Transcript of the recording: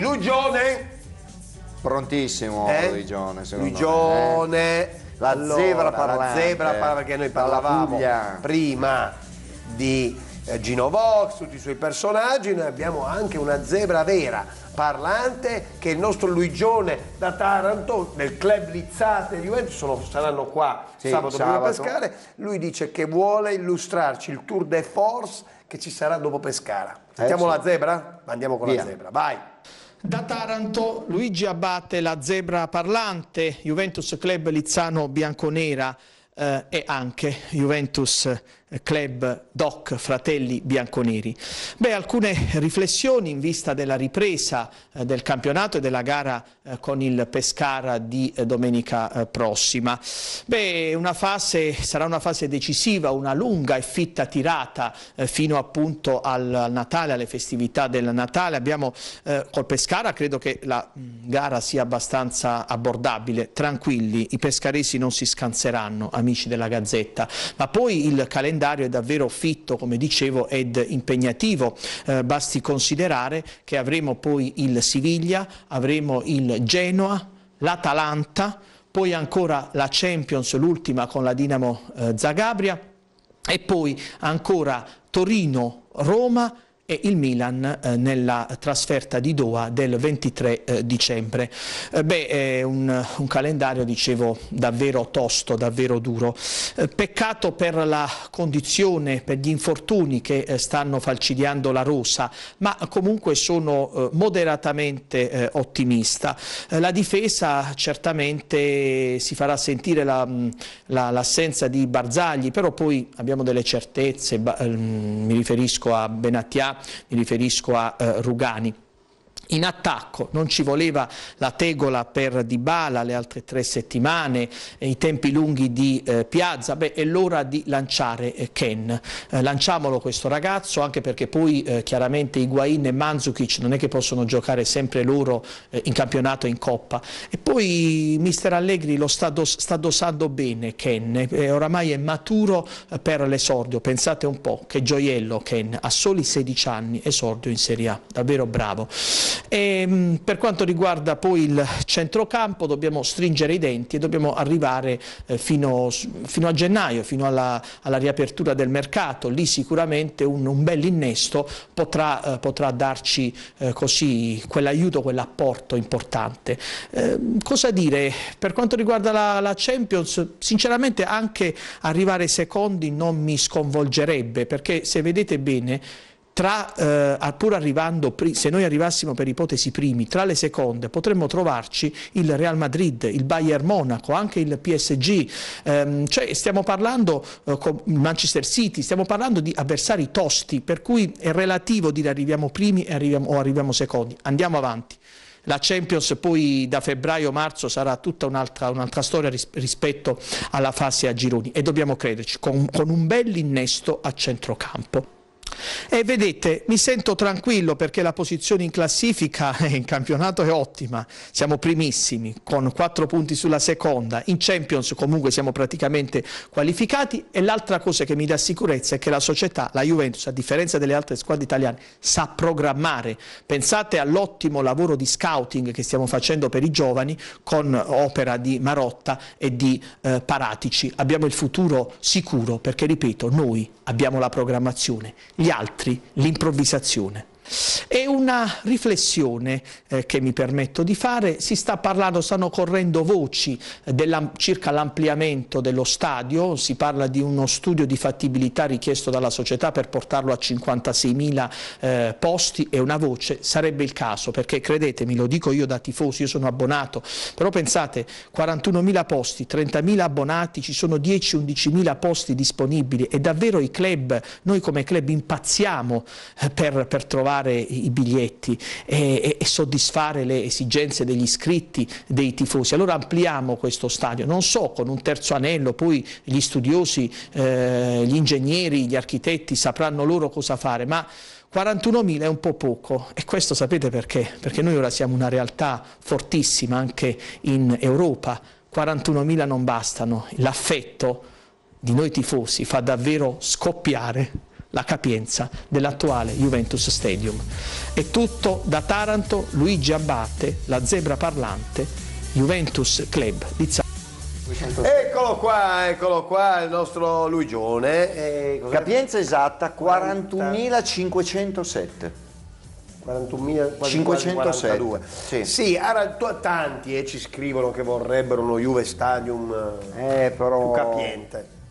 Luigione! Prontissimo eh? Luigione, secondo Luigione. me. Eh? La allora, zebra parlante. La zebra parla perché noi parlavamo prima di eh, Gino Vox, tutti i suoi personaggi, noi abbiamo anche una zebra vera parlante che il nostro Luigione da Taranto del club Lizzate di Juventus sono, saranno qua sì, sabato, sabato Pescara lui dice che vuole illustrarci il tour de force che ci sarà dopo Pescara sentiamo eh, sì. la zebra? andiamo con Via. la zebra, vai da Taranto Luigi Abate, la zebra parlante, Juventus Club Lizzano Bianconera eh, e anche Juventus club doc Fratelli Bianconeri. Beh, alcune riflessioni in vista della ripresa eh, del campionato e della gara eh, con il Pescara di eh, domenica prossima. Beh, una fase, sarà una fase decisiva, una lunga e fitta tirata fino appunto al Natale, alle festività del Natale. Abbiamo col Pescara, credo che la mm, gara sia abbastanza abbordabile, tranquilli, i pescaresi non si scanseranno, amici della Gazzetta, ma poi il calendario calendario è davvero fitto, come dicevo, ed impegnativo. Eh, basti considerare che avremo poi il Siviglia, avremo il Genoa, l'Atalanta, poi ancora la Champions, l'ultima con la Dinamo eh, Zagabria e poi ancora Torino, Roma e il Milan eh, nella trasferta di Doha del 23 eh, dicembre. Eh, beh, è un, un, calendario, dicevo, davvero tosto, davvero duro. Eh, peccato per la condizione, per gli infortuni che eh, stanno falcidiando la rosa, ma comunque sono eh, moderatamente ottimista. la difesa certamente si farà sentire mm, l'assenza la, la, di Barzagli, però poi abbiamo delle certezze, ba, mm, mi riferisco a Benattiano, mi riferisco a eh, Rugani in attacco, non ci voleva la tegola per Dybala le altre tre settimane, eh, i tempi lunghi di eh, Piazza, beh è l'ora di lanciare eh, Ken, eh, lanciamolo questo ragazzo anche perché poi eh, chiaramente Higuain e Manzukic non è che possono giocare sempre loro eh, in campionato e in coppa e poi mister Allegri lo sta, dos sta dosando bene Ken, oramai è maturo per l'esordio, pensate un po' che gioiello Ken, ha soli 16 anni, esordio in Serie A, davvero bravo. E, ehm, per quanto riguarda poi il centrocampo dobbiamo stringere i denti e dobbiamo arrivare eh, fino, fino a gennaio, fino alla, alla, riapertura del mercato, lì sicuramente un, un bel innesto potrà, eh, potrà darci eh, così quell'aiuto, quell'apporto importante. Ehm, cosa dire? Per quanto riguarda la, la Champions, sinceramente anche arrivare secondi non mi sconvolgerebbe perché se vedete bene tra, eh, pur arrivando, se noi arrivassimo per ipotesi primi, tra le seconde potremmo trovarci il Real Madrid, il Bayern Monaco, anche il PSG, ehm, cioè stiamo parlando eh, con Manchester City, stiamo parlando di avversari tosti, per cui è relativo dire arriviamo primi arriviamo, o arriviamo secondi, andiamo avanti. La Champions poi da febbraio-marzo sarà tutta un'altra un storia ris rispetto alla fase a gironi e dobbiamo crederci con, con un bel innesto a centrocampo. E vedete, mi sento tranquillo perché la posizione in classifica e in campionato è ottima, siamo primissimi con 4 punti sulla seconda, in Champions comunque siamo praticamente qualificati e l'altra cosa che mi dà sicurezza è che la società, la Juventus, a differenza delle altre squadre italiane, sa programmare. Pensate all'ottimo lavoro di scouting che stiamo facendo per i giovani con opera di Marotta e di eh, Paratici. Abbiamo il futuro sicuro perché, ripeto, noi abbiamo la programmazione. Gli altri l'improvvisazione. È una riflessione eh, che mi permetto di fare, si sta parlando, stanno correndo voci eh, della, circa l'ampliamento dello stadio, si parla di uno studio di fattibilità richiesto dalla società per portarlo a 56.000 eh, posti, e una voce, sarebbe il caso, perché credetemi, lo dico io da tifoso, io sono abbonato, però pensate 41.000 posti, 30.000 abbonati, ci sono 10-11.000 posti disponibili e davvero i club, noi come club impazziamo eh, per, per trovare trovare i biglietti e, e soddisfare le esigenze degli iscritti, dei tifosi. Allora ampliamo questo stadio, non so con un terzo anello, poi gli studiosi, eh, gli ingegneri, gli architetti sapranno loro cosa fare, ma 41.000 è un po' poco e questo sapete perché? Perché noi ora siamo una realtà fortissima anche in Europa, 41.000 non bastano, l'affetto di noi tifosi fa davvero scoppiare la capienza dell'attuale Juventus Stadium. È tutto da Taranto, Luigi Abbate, la zebra parlante, Juventus Club di Zara. Eccolo qua, eccolo qua il nostro Luigione. Eh, capienza esatta 41.507. 41.542 sì. sì tanti eh, ci scrivono che vorrebbero uno Juve Stadium eh, però... più capiente